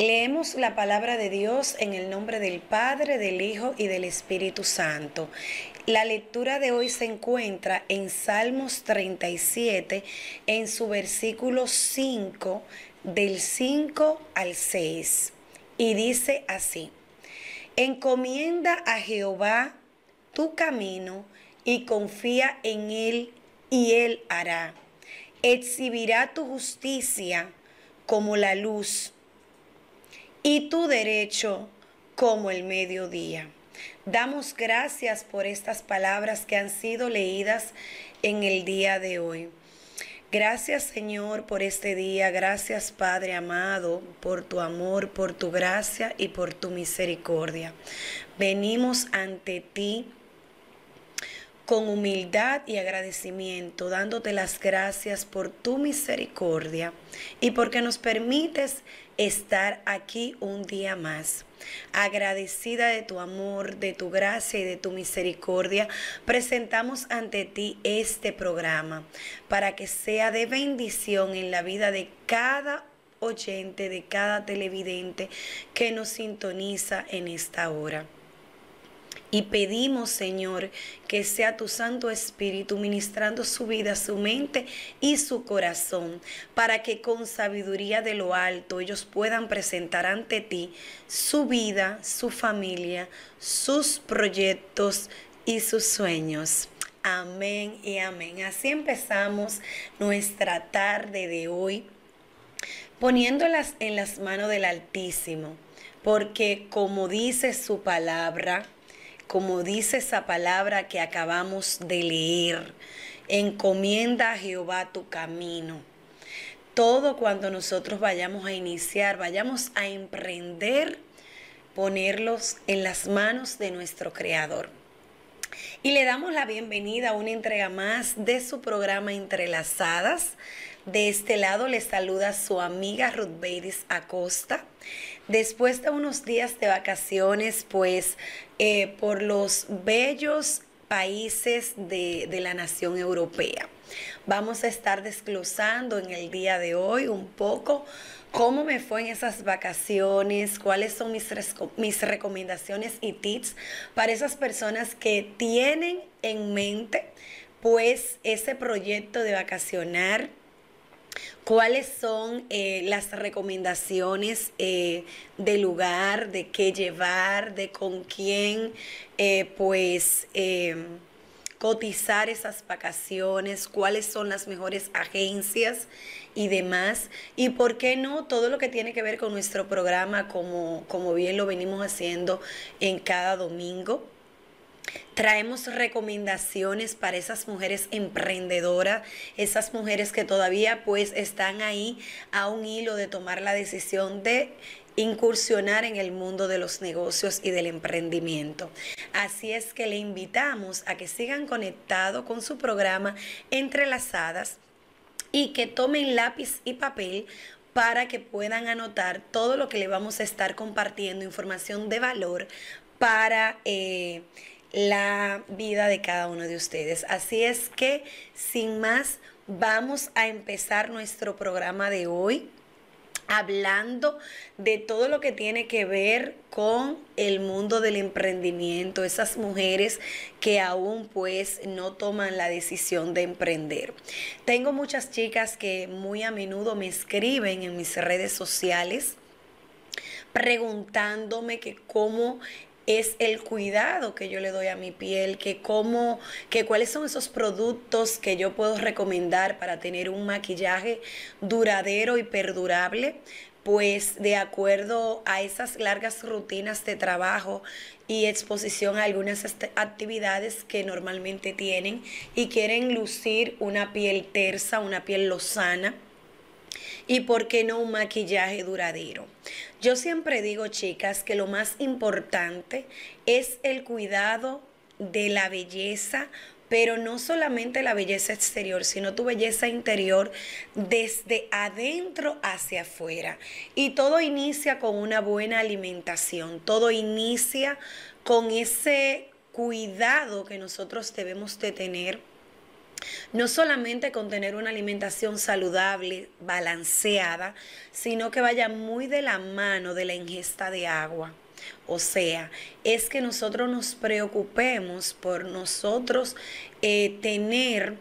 Leemos la palabra de Dios en el nombre del Padre, del Hijo y del Espíritu Santo. La lectura de hoy se encuentra en Salmos 37, en su versículo 5, del 5 al 6. Y dice así, encomienda a Jehová tu camino y confía en él y él hará. Exhibirá tu justicia como la luz y tu derecho como el mediodía. Damos gracias por estas palabras que han sido leídas en el día de hoy. Gracias Señor por este día, gracias Padre amado por tu amor, por tu gracia y por tu misericordia. Venimos ante ti con humildad y agradecimiento, dándote las gracias por tu misericordia y porque nos permites estar aquí un día más. Agradecida de tu amor, de tu gracia y de tu misericordia, presentamos ante ti este programa para que sea de bendición en la vida de cada oyente, de cada televidente que nos sintoniza en esta hora. Y pedimos, Señor, que sea tu Santo Espíritu ministrando su vida, su mente y su corazón, para que con sabiduría de lo alto ellos puedan presentar ante ti su vida, su familia, sus proyectos y sus sueños. Amén y amén. Así empezamos nuestra tarde de hoy, poniéndolas en las manos del Altísimo, porque como dice su palabra, como dice esa palabra que acabamos de leer. Encomienda a Jehová tu camino. Todo cuando nosotros vayamos a iniciar, vayamos a emprender, ponerlos en las manos de nuestro Creador. Y le damos la bienvenida a una entrega más de su programa Entrelazadas. De este lado le saluda su amiga Ruth Bades Acosta. Después de unos días de vacaciones, pues eh, por los bellos países de, la nación europea. Vamos a estar desglosando en el día de hoy un poco cómo me fue en esas vacaciones, cuáles son mis, mis recomendaciones y tips para esas personas que tienen en mente pues ese proyecto de vacacionar ¿Cuáles son eh, las recomendaciones eh, de lugar, de qué llevar, de con quién, eh, pues em, cotizar esas vacaciones, cuáles son las mejores agencias y demás. Y por qué no todo lo que tiene que ver con nuestro programa, como bien lo venimos haciendo en cada domingo. Traemos recomendaciones para esas mujeres emprendedoras, esas mujeres que todavía pues están ahí a un hilo de tomar la decisión de incursionar en el mundo de los negocios y del emprendimiento. Así es que le invitamos a que sigan conectados con su programa Entrelazadas y que tomen lápiz y papel para que puedan anotar todo lo que le vamos a estar compartiendo, información de valor para... Eh, la vida de cada uno de ustedes. Así es que, sin más, vamos a empezar nuestro programa de hoy hablando de todo lo que tiene que ver con el mundo del emprendimiento, esas mujeres que aún pues no toman la decisión de emprender. Tengo muchas chicas que muy a menudo me escriben en mis redes sociales preguntándome que cómo es el cuidado que yo le doy a mi piel, que cómo, que cuáles son esos productos que yo puedo recomendar para tener un maquillaje duradero y perdurable, pues de acuerdo a esas largas rutinas de trabajo y exposición a algunas actividades que normalmente tienen y quieren lucir una piel tersa, una piel lozana y por qué no un maquillaje duradero. Yo siempre digo, chicas, que lo más importante es el cuidado de la belleza, pero no solamente la belleza exterior, sino tu belleza interior desde adentro hacia afuera. Y todo inicia con una buena alimentación, todo inicia con ese cuidado que nosotros debemos de tener no solamente con tener una alimentación saludable, balanceada, sino que vaya muy de la mano de la ingesta de agua. O sea, es que nosotros nos preocupemos por nosotros eh, tener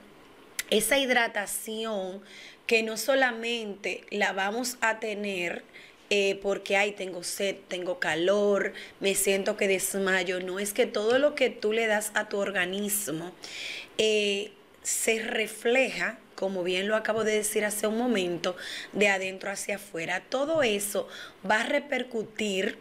esa hidratación que no solamente la vamos a tener, eh, porque ay, tengo sed, tengo calor, me siento que desmayo. No es que todo lo que tú le das a tu organismo eh, se refleja, como bien lo acabo de decir hace un momento, de adentro hacia afuera. Todo eso va a repercutir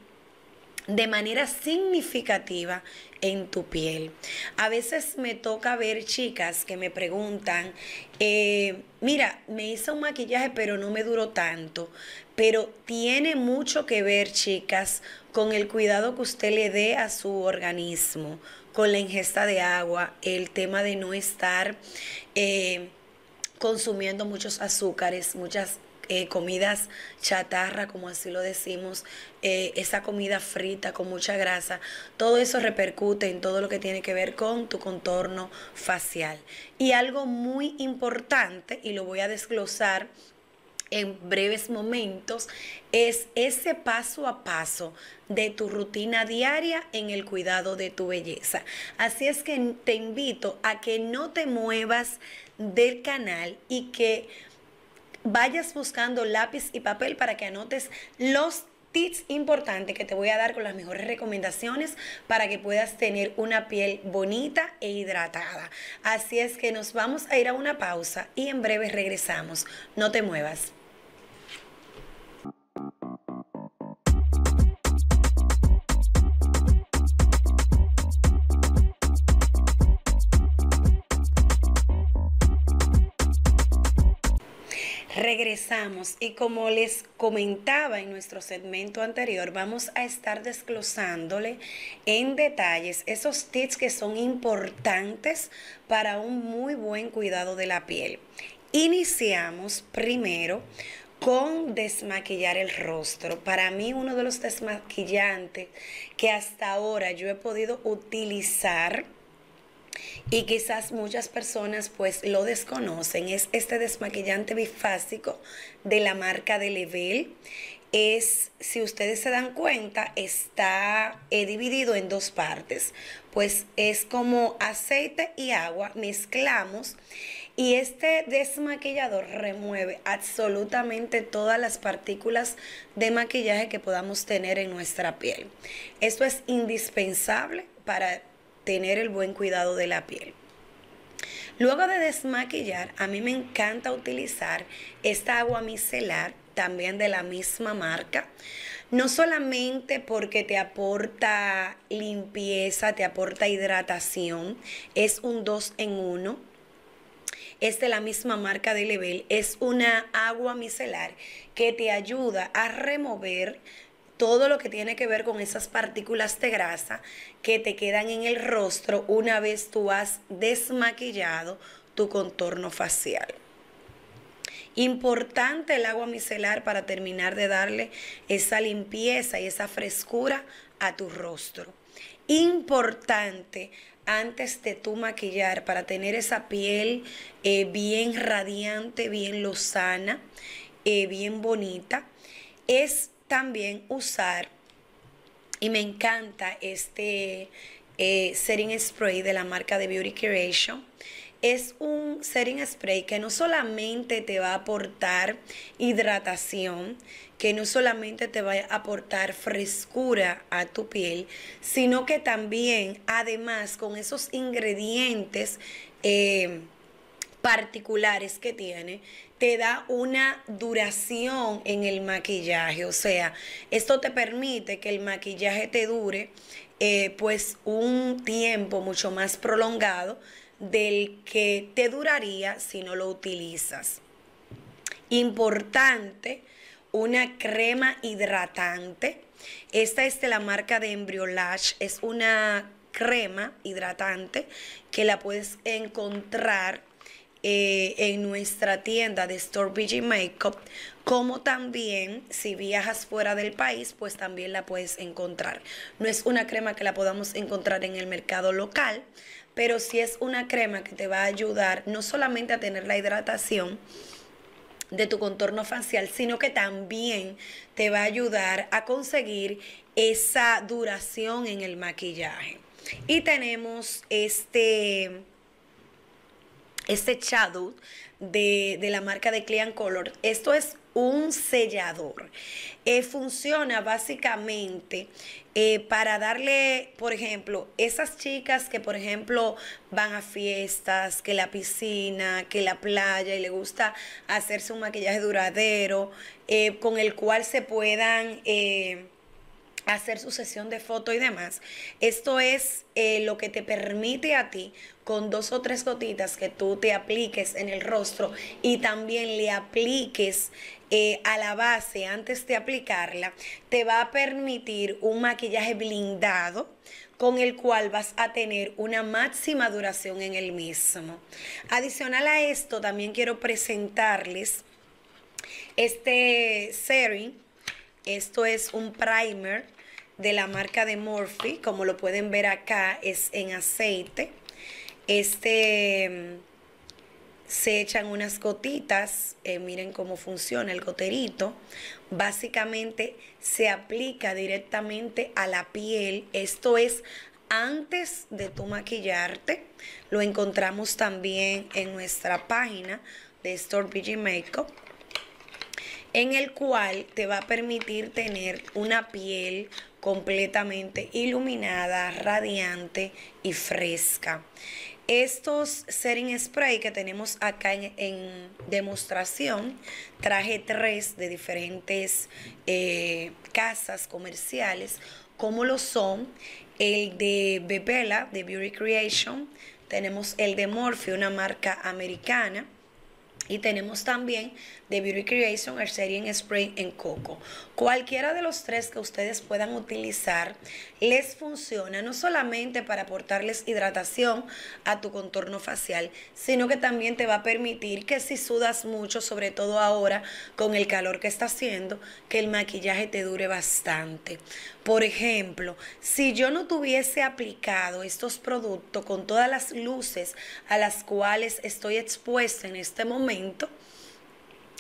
de manera significativa en tu piel. A veces me toca ver chicas que me preguntan, eh, mira, me hice un maquillaje pero no me duró tanto, pero tiene mucho que ver, chicas, con el cuidado que usted le dé a su organismo, con la ingesta de agua, el tema de no estar eh, consumiendo muchos azúcares, muchas eh, comidas chatarra, como así lo decimos, eh, esa comida frita con mucha grasa, todo eso repercute en todo lo que tiene que ver con tu contorno facial. Y algo muy importante, y lo voy a desglosar en breves momentos es ese paso a paso de tu rutina diaria en el cuidado de tu belleza. Así es que te invito a que no te muevas del canal y que vayas buscando lápiz y papel para que anotes los tips importantes que te voy a dar con las mejores recomendaciones para que puedas tener una piel bonita e hidratada. Así es que nos vamos a ir a una pausa y en breve regresamos. No te muevas. y como les comentaba en nuestro segmento anterior, vamos a estar desglosándole en detalles esos tips que son importantes para un muy buen cuidado de la piel. Iniciamos primero con desmaquillar el rostro. Para mí uno de los desmaquillantes que hasta ahora yo he podido utilizar y quizás muchas personas pues lo desconocen, es este desmaquillante bifásico de la marca de Level. Es, si ustedes se dan cuenta, está eh, dividido en dos partes. Pues es como aceite y agua, mezclamos y este desmaquillador remueve absolutamente todas las partículas de maquillaje que podamos tener en nuestra piel. Esto es indispensable para tener el buen cuidado de la piel. Luego de desmaquillar, a mí me encanta utilizar esta agua micelar, también de la misma marca. No solamente porque te aporta limpieza, te aporta hidratación, es un 2 en 1. Es de la misma marca de Level, es una agua micelar que te ayuda a remover todo lo que tiene que ver con esas partículas de grasa que te quedan en el rostro una vez tú has desmaquillado tu contorno facial. Importante el agua micelar para terminar de darle esa limpieza y esa frescura a tu rostro. Importante antes de tu maquillar para tener esa piel eh, bien radiante, bien lozana, eh, bien bonita, es también usar, y me encanta este eh, setting spray de la marca de Beauty creation Es un setting spray que no solamente te va a aportar hidratación, que no solamente te va a aportar frescura a tu piel, sino que también, además, con esos ingredientes eh, particulares que tiene, te da una duración en el maquillaje. O sea, esto te permite que el maquillaje te dure eh, pues un tiempo mucho más prolongado del que te duraría si no lo utilizas. Importante, una crema hidratante. Esta es de la marca de embriolage Es una crema hidratante que la puedes encontrar eh, en nuestra tienda de Store BG Makeup, como también si viajas fuera del país, pues también la puedes encontrar. No es una crema que la podamos encontrar en el mercado local, pero sí es una crema que te va a ayudar no solamente a tener la hidratación, de tu contorno facial, sino que también te va a ayudar a conseguir esa duración en el maquillaje. Y tenemos este este shadow de, la marca de Clean Color. Esto es un sellador. Eh, funciona básicamente eh, para darle, por ejemplo, esas chicas que, por ejemplo, van a fiestas, que la piscina, que la playa y le gusta hacerse un maquillaje duradero, eh, con el cual se puedan hacer su sesión de foto y demás. Esto es eh, lo que te permite a ti con dos o tres gotitas que tú te apliques en el rostro y también le apliques eh, a la base antes de aplicarla, te va a permitir un maquillaje blindado con el cual vas a tener una máxima duración en el mismo. Adicional a esto, también quiero presentarles este serum esto es un primer de la marca de Morphe, como lo pueden ver acá, es en aceite. Este mm, se echan unas gotitas, eh, miren cómo funciona el goterito. Básicamente se aplica directamente a la piel, esto es antes de tu maquillarte. Lo encontramos también en nuestra página de Store BG Makeup en el cual te va a permitir tener una piel completamente iluminada, radiante y fresca. Estos setting spray que tenemos acá en, demostración, traje tres de diferentes eh, casas comerciales, como lo son el de Bebela, de Beauty Creation, tenemos el de Morphe, una marca americana, y tenemos también de Beauty Creation el Spray en Coco. Cualquiera de los tres que ustedes puedan utilizar les funciona no solamente para aportarles hidratación a tu contorno facial, sino que también te va a permitir que si sudas mucho, sobre todo ahora con el calor que está haciendo, que el maquillaje te dure bastante. Por ejemplo, si yo no tuviese aplicado estos productos con todas las luces a las cuales estoy expuesta en este momento,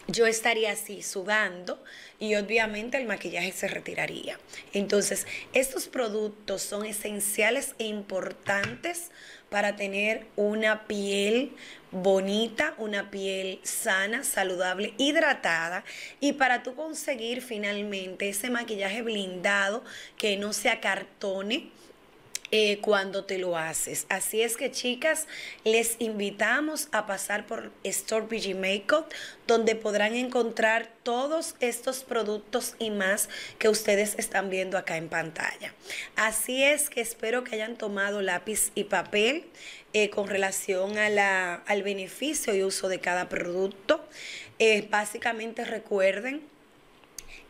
yo estaría así sudando y obviamente el maquillaje se retiraría. Entonces, estos productos son esenciales e importantes para tener una piel bonita, una piel sana, saludable, hidratada y para tú conseguir finalmente ese maquillaje blindado que no se acartone eh, cuando te lo haces. Así es que chicas, les invitamos a pasar por Store PG Makeup, donde podrán encontrar todos estos productos y más que ustedes están viendo acá en pantalla. Así es que espero que hayan tomado lápiz y papel eh, con relación a al beneficio y uso de cada producto. Eh, básicamente recuerden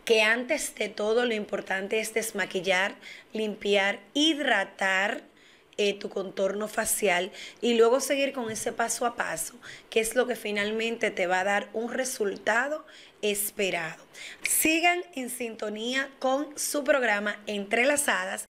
que antes de todo lo importante es desmaquillar, limpiar, hidratar, eh, tu contorno facial y luego seguir con ese paso a paso, que es lo que finalmente te va a dar un resultado esperado. Sigan en sintonía con su programa Entrelazadas.